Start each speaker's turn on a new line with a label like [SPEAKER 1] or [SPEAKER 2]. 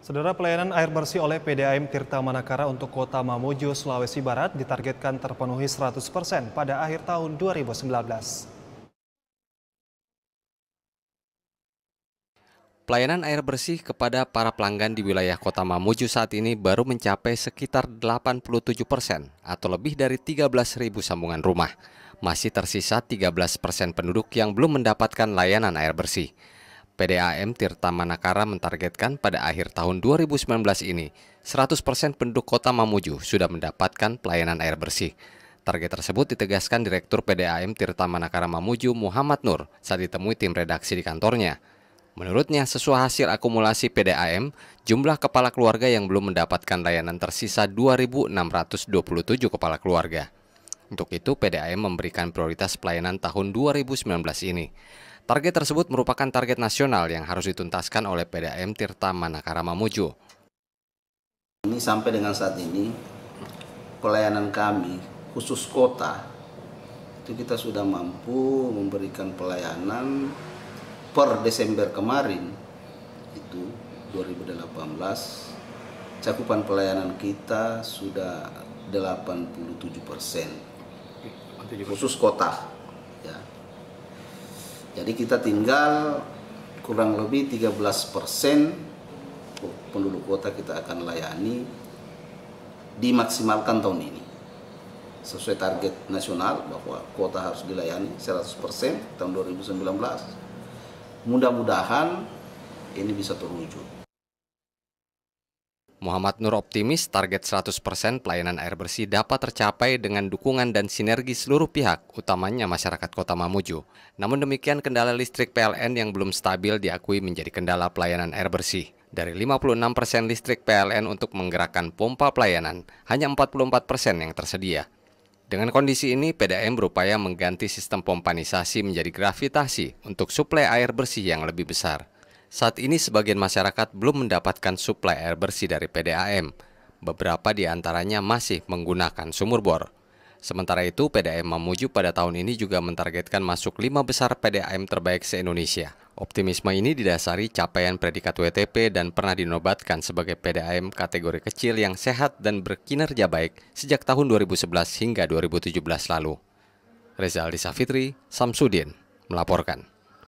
[SPEAKER 1] Saudara pelayanan air bersih oleh PDAM Tirta Manakara untuk kota Mamuju, Sulawesi Barat ditargetkan terpenuhi 100% pada akhir tahun 2019. Pelayanan air bersih kepada para pelanggan di wilayah Kota Mamuju saat ini baru mencapai sekitar 87 persen atau lebih dari 13.000 sambungan rumah. Masih tersisa 13 persen penduduk yang belum mendapatkan layanan air bersih. PDAM Tirta Manakara mentargetkan pada akhir tahun 2019 ini, 100% penduduk kota Mamuju sudah mendapatkan pelayanan air bersih. Target tersebut ditegaskan Direktur PDAM Tirta Manakara Mamuju Muhammad Nur saat ditemui tim redaksi di kantornya. Menurutnya, sesuai hasil akumulasi PDAM, jumlah kepala keluarga yang belum mendapatkan layanan tersisa 2.627 kepala keluarga. Untuk itu, PDAM memberikan prioritas pelayanan tahun 2019 ini. Target tersebut merupakan target nasional yang harus dituntaskan oleh PDAM Tirta Manakara Mamuju.
[SPEAKER 2] Ini sampai dengan saat ini, pelayanan kami khusus kota itu kita sudah mampu memberikan pelayanan per Desember kemarin itu 2018 cakupan pelayanan kita sudah 87 persen khusus kota ya. jadi kita tinggal kurang lebih 13 persen penduduk kota kita akan layani dimaksimalkan tahun ini sesuai target nasional bahwa kota harus dilayani 100% tahun 2019 mudah-mudahan ini bisa terwujud
[SPEAKER 1] Muhammad Nur optimis target 100% pelayanan air bersih dapat tercapai dengan dukungan dan sinergi seluruh pihak, utamanya masyarakat kota Mamuju. Namun demikian kendala listrik PLN yang belum stabil diakui menjadi kendala pelayanan air bersih. Dari 56% listrik PLN untuk menggerakkan pompa pelayanan, hanya 44% yang tersedia. Dengan kondisi ini, PDAM berupaya mengganti sistem pompanisasi menjadi gravitasi untuk suplai air bersih yang lebih besar. Saat ini sebagian masyarakat belum mendapatkan suplai air bersih dari PDAM. Beberapa di antaranya masih menggunakan sumur bor. Sementara itu, PDAM Mamuju pada tahun ini juga mentargetkan masuk lima besar PDAM terbaik se-Indonesia. Optimisme ini didasari capaian predikat WTP dan pernah dinobatkan sebagai PDAM kategori kecil yang sehat dan berkinerja baik sejak tahun 2011 hingga 2017 lalu. Rezaldi Safitri, Samsudin, melaporkan.